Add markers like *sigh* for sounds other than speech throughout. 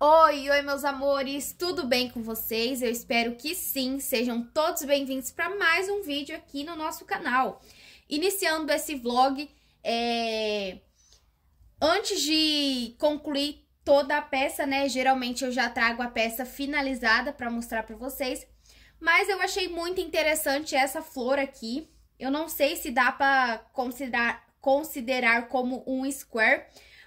Oi, oi meus amores, tudo bem com vocês? Eu espero que sim, sejam todos bem-vindos para mais um vídeo aqui no nosso canal. Iniciando esse vlog, é... antes de concluir toda a peça, né, geralmente eu já trago a peça finalizada para mostrar para vocês, mas eu achei muito interessante essa flor aqui, eu não sei se dá para considerar, considerar como um square,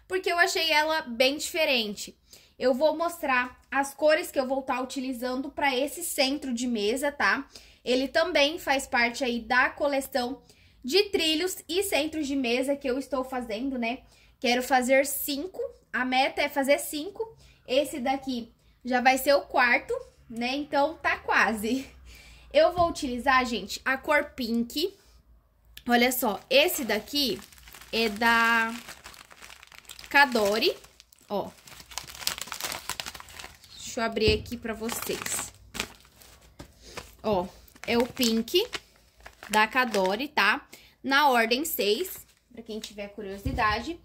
porque eu achei ela bem diferente eu vou mostrar as cores que eu vou estar tá utilizando para esse centro de mesa, tá? Ele também faz parte aí da coleção de trilhos e centros de mesa que eu estou fazendo, né? Quero fazer cinco, a meta é fazer cinco. Esse daqui já vai ser o quarto, né? Então, tá quase. *laughs* Eu vou utilizar, gente, a cor pink. Olha só, esse daqui é da Cadore, ó. Deixa eu abrir aqui pra vocês. Ó, é o pink da Cadore, tá? Na ordem 6, pra quem tiver curiosidade.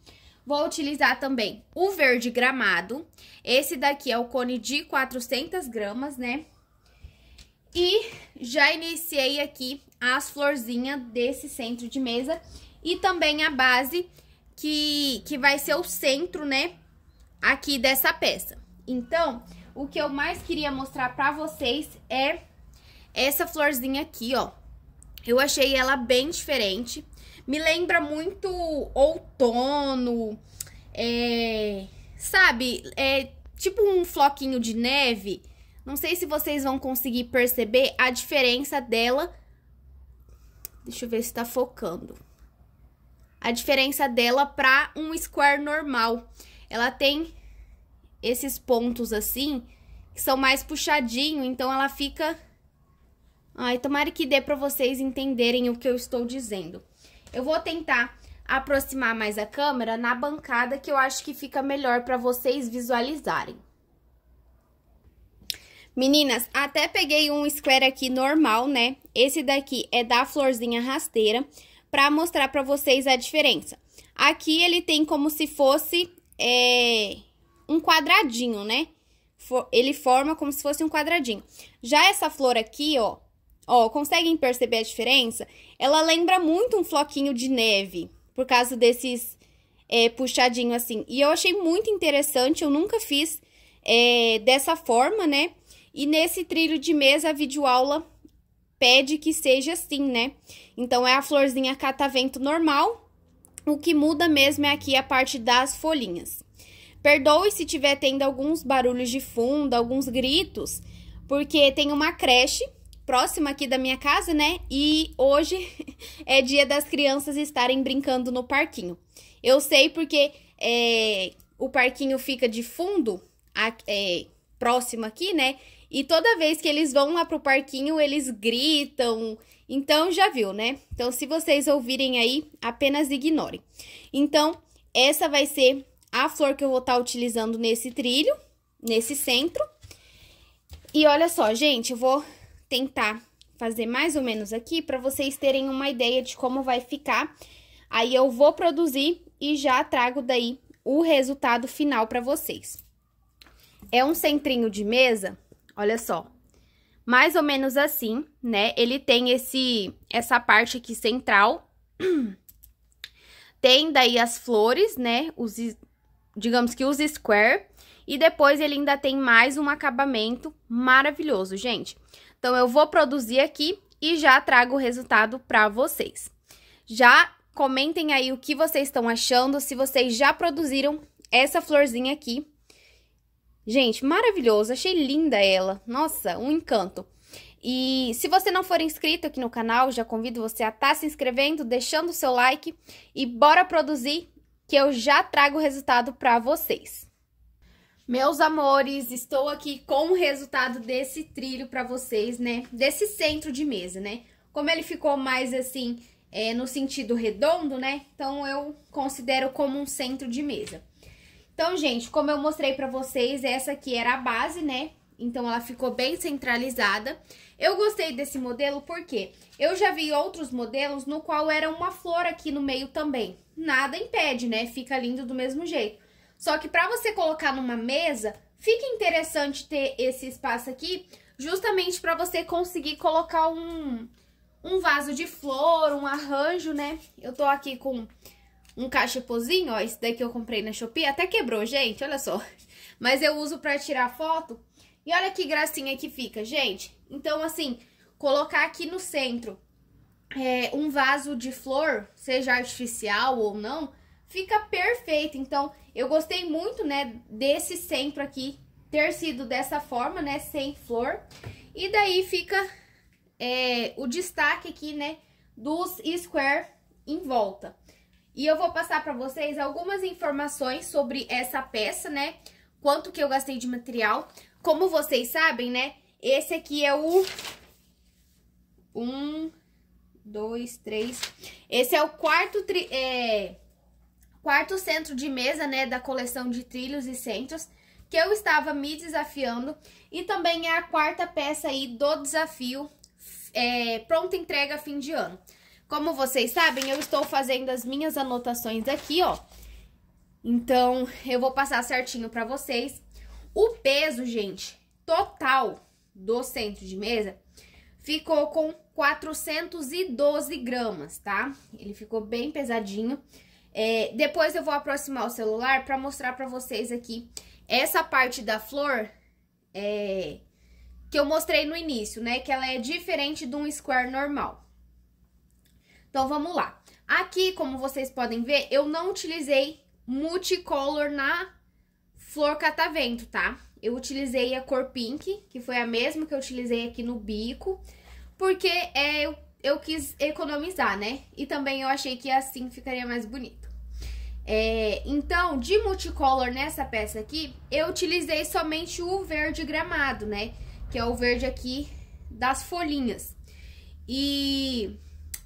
Vou utilizar também o verde gramado. Esse daqui é o cone de 400 gramas, né? E já iniciei aqui as florzinhas desse centro de mesa. E também a base, que, que vai ser o centro, né? Aqui dessa peça. Então, o que eu mais queria mostrar pra vocês é essa florzinha aqui, ó. Eu achei ela bem diferente. Me lembra muito outono, é, sabe? É tipo um floquinho de neve. Não sei se vocês vão conseguir perceber a diferença dela. Deixa eu ver se tá focando. A diferença dela pra um square normal. Ela tem esses pontos assim, que são mais puxadinho, então ela fica... Ai, tomara que dê pra vocês entenderem o que eu estou dizendo. Eu vou tentar aproximar mais a câmera na bancada, que eu acho que fica melhor pra vocês visualizarem. Meninas, até peguei um square aqui normal, né? Esse daqui é da florzinha rasteira, pra mostrar pra vocês a diferença. Aqui ele tem como se fosse é, um quadradinho, né? Ele forma como se fosse um quadradinho. Já essa flor aqui, ó, ó, conseguem perceber a diferença? Ela lembra muito um floquinho de neve, por causa desses é, puxadinho assim. E eu achei muito interessante, eu nunca fiz é, dessa forma, né? E nesse trilho de mesa, a videoaula pede que seja assim, né? Então, é a florzinha catavento normal, o que muda mesmo é aqui a parte das folhinhas. Perdoe se tiver tendo alguns barulhos de fundo, alguns gritos, porque tem uma creche próxima aqui da minha casa, né? E hoje *laughs* é dia das crianças estarem brincando no parquinho. Eu sei porque é, o parquinho fica de fundo, é, próximo aqui, né? E toda vez que eles vão lá pro parquinho, eles gritam. Então, já viu, né? Então, se vocês ouvirem aí, apenas ignorem. Então, essa vai ser a flor que eu vou estar tá utilizando nesse trilho, nesse centro. E olha só, gente, eu vou tentar fazer mais ou menos aqui para vocês terem uma ideia de como vai ficar. Aí eu vou produzir e já trago daí o resultado final para vocês. É um centrinho de mesa, olha só, mais ou menos assim, né? Ele tem esse essa parte aqui central, *clears throat* tem daí as flores, né? Os, digamos que usa square. E depois ele ainda tem mais um acabamento maravilhoso, gente. Então, eu vou produzir aqui e já trago o resultado para vocês. Já comentem aí o que vocês estão achando, se vocês já produziram essa florzinha aqui. Gente, maravilhoso, achei linda ela. Nossa, um encanto. E se você não for inscrito aqui no canal, já convido você a estar tá se inscrevendo, deixando o seu like e bora produzir que eu já trago o resultado para vocês. Meus amores, estou aqui com o resultado desse trilho para vocês, né? Desse centro de mesa, né? Como ele ficou mais assim, é, no sentido redondo, né? Então, eu considero como um centro de mesa. Então, gente, como eu mostrei para vocês, essa aqui era a base, né? Então, ela ficou bem centralizada. Eu gostei desse modelo porque eu já vi outros modelos no qual era uma flor aqui no meio também, nada impede, né? Fica lindo do mesmo jeito. Só que para você colocar numa mesa, fica interessante ter esse espaço aqui, justamente para você conseguir colocar um, um vaso de flor, um arranjo, né? Eu tô aqui com um cachepozinho, ó, esse daqui eu comprei na Shopee, até quebrou, gente, olha só. Mas eu uso para tirar foto, e olha que gracinha que fica, gente. Então, assim, colocar aqui no centro é, um vaso de flor, seja artificial ou não, fica perfeito. Então, eu gostei muito, né, desse centro aqui ter sido dessa forma, né, sem flor. E daí fica é, o destaque aqui, né, dos square em volta. E eu vou passar para vocês algumas informações sobre essa peça, né, quanto que eu gastei de material. Como vocês sabem, né, esse aqui é o... Um, dois, três. Esse é o quarto, tri, é, quarto centro de mesa, né, da coleção de trilhos e centros, que eu estava me desafiando. E também é a quarta peça aí do desafio, é, pronta entrega fim de ano. Como vocês sabem, eu estou fazendo as minhas anotações aqui, ó. Então, eu vou passar certinho pra vocês. O peso, gente, total do centro de mesa ficou com 412 gramas, tá? Ele ficou bem pesadinho. É, depois eu vou aproximar o celular para mostrar para vocês aqui essa parte da flor é, que eu mostrei no início, né? Que ela é diferente de um square normal. Então, vamos lá. Aqui, como vocês podem ver, eu não utilizei multicolor na flor catavento, tá? Eu utilizei a cor pink, que foi a mesma que eu utilizei aqui no bico, porque é, eu, eu quis economizar, né? E também eu achei que assim ficaria mais bonito. É, então, de multicolor nessa peça aqui, eu utilizei somente o verde gramado, né? Que é o verde aqui das folhinhas. E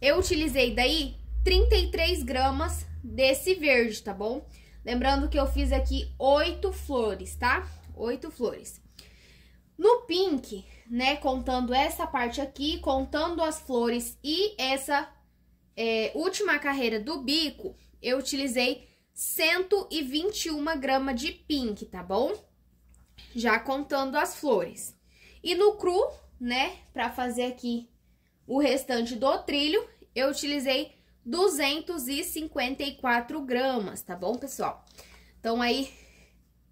eu utilizei daí 33 gramas desse verde, tá bom? Lembrando que eu fiz aqui oito flores, tá? oito flores. No pink, né, contando essa parte aqui, contando as flores e essa é, última carreira do bico, eu utilizei 121 gramas de pink, tá bom? Já contando as flores. E no cru, né, pra fazer aqui o restante do trilho, eu utilizei 254 gramas, tá bom, pessoal? Então, aí,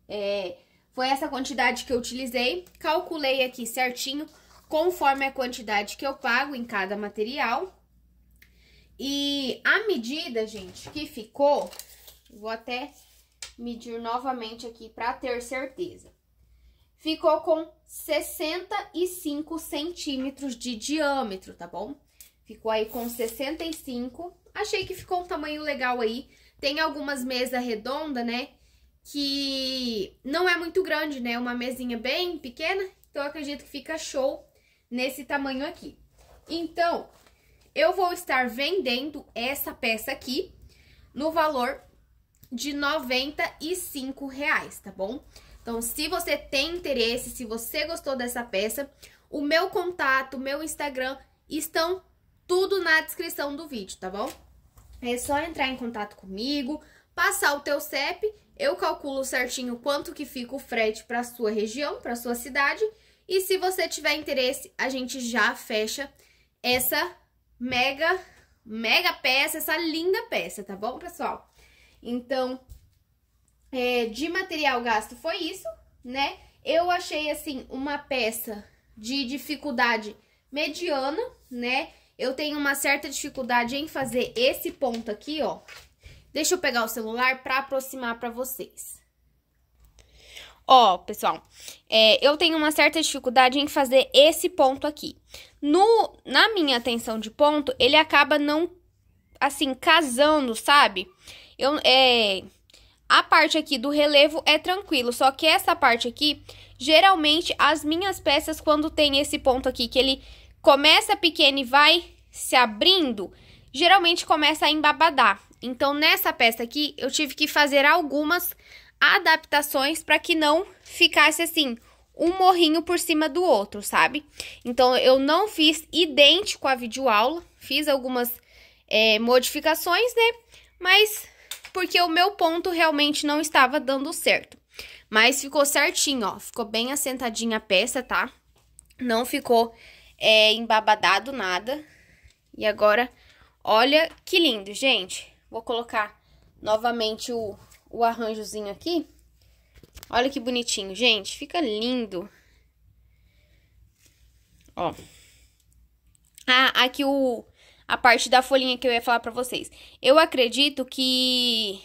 é, foi essa quantidade que eu utilizei, calculei aqui certinho, conforme a quantidade que eu pago em cada material. E a medida, gente, que ficou, vou até medir novamente aqui para ter certeza. Ficou com 65 centímetros de diâmetro, tá bom? Ficou aí com 65. Achei que ficou um tamanho legal aí. Tem algumas mesas redondas, né? que não é muito grande, né? Uma mesinha bem pequena, então acredito que fica show nesse tamanho aqui. Então, eu vou estar vendendo essa peça aqui no valor de R$ 95,00, tá bom? Então, se você tem interesse, se você gostou dessa peça, o meu contato, o meu Instagram estão tudo na descrição do vídeo, tá bom? É só entrar em contato comigo, passar o teu CEP eu calculo certinho quanto que fica o frete para sua região, para sua cidade. E se você tiver interesse, a gente já fecha essa mega, mega peça, essa linda peça, tá bom, pessoal? Então, é, de material gasto foi isso, né? Eu achei, assim, uma peça de dificuldade mediana, né? Eu tenho uma certa dificuldade em fazer esse ponto aqui, ó, Deixa eu pegar o celular para aproximar para vocês. Ó, oh, pessoal, é, eu tenho uma certa dificuldade em fazer esse ponto aqui. No, na minha atenção de ponto, ele acaba não, assim, casando, sabe? Eu, é, a parte aqui do relevo é tranquilo, só que essa parte aqui, geralmente, as minhas peças, quando tem esse ponto aqui, que ele começa pequeno e vai se abrindo, geralmente começa a embabadar. Então, nessa peça aqui, eu tive que fazer algumas adaptações para que não ficasse assim, um morrinho por cima do outro, sabe? Então, eu não fiz idêntico à videoaula, fiz algumas é, modificações, né? Mas porque o meu ponto realmente não estava dando certo. Mas ficou certinho, ó. Ficou bem assentadinha a peça, tá? Não ficou é, embabadado nada. E agora, olha que lindo, gente. Vou colocar novamente o, o arranjozinho aqui. Olha que bonitinho, gente. Fica lindo. Ó. Ah, aqui o, a parte da folhinha que eu ia falar pra vocês. Eu acredito que...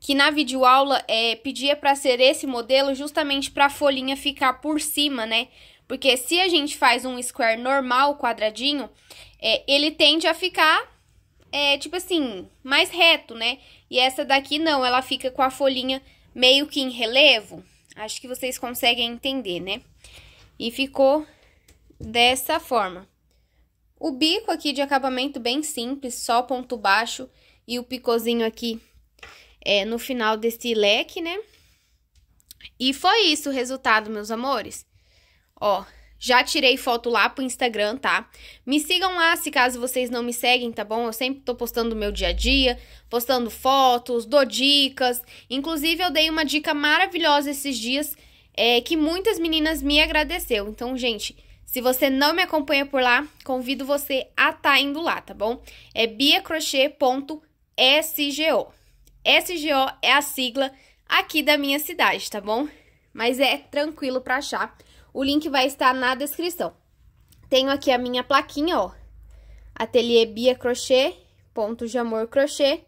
Que na videoaula é, pedia para ser esse modelo justamente pra folhinha ficar por cima, né? Porque se a gente faz um square normal, quadradinho, é, ele tende a ficar é, tipo assim, mais reto, né? E essa daqui não, ela fica com a folhinha meio que em relevo. Acho que vocês conseguem entender, né? E ficou dessa forma. O bico aqui de acabamento bem simples, só ponto baixo e o picôzinho aqui é, no final desse leque, né? E foi isso o resultado, meus amores. Ó, já tirei foto lá pro Instagram, tá? Me sigam lá se caso vocês não me seguem, tá bom? Eu sempre tô postando o meu dia a dia, postando fotos, dou dicas. Inclusive, eu dei uma dica maravilhosa esses dias é, que muitas meninas me agradeceu. Então, gente, se você não me acompanha por lá, convido você a tá indo lá, tá bom? É biacrochê.sgo. SGO é a sigla aqui da minha cidade, tá bom? Mas é tranquilo para achar. O link vai estar na descrição. Tenho aqui a minha plaquinha, ó. Ateliê Bia Crochê, ponto Jamor Crochê.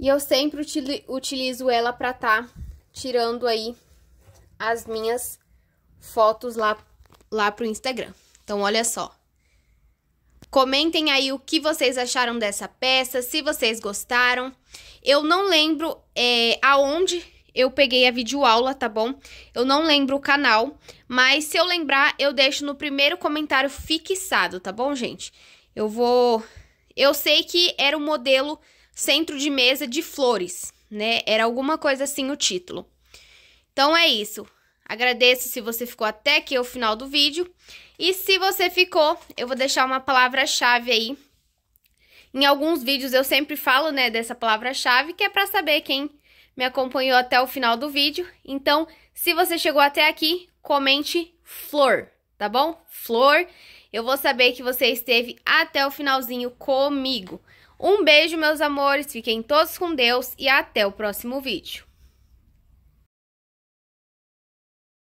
E eu sempre utilizo ela pra tá tirando aí as minhas fotos lá, lá pro Instagram. Então, olha só. Comentem aí o que vocês acharam dessa peça, se vocês gostaram. Eu não lembro é, aonde eu peguei a videoaula, tá bom? Eu não lembro o canal, mas se eu lembrar, eu deixo no primeiro comentário fixado, tá bom, gente? Eu vou... Eu sei que era o modelo centro de mesa de flores, né? Era alguma coisa assim o título. Então é isso. Agradeço se você ficou até aqui o final do vídeo. E se você ficou, eu vou deixar uma palavra-chave aí. Em alguns vídeos eu sempre falo, né, dessa palavra-chave, que é para saber quem me acompanhou até o final do vídeo. Então, se você chegou até aqui, comente flor, tá bom? Flor, eu vou saber que você esteve até o finalzinho comigo. Um beijo, meus amores, fiquem todos com Deus e até o próximo vídeo.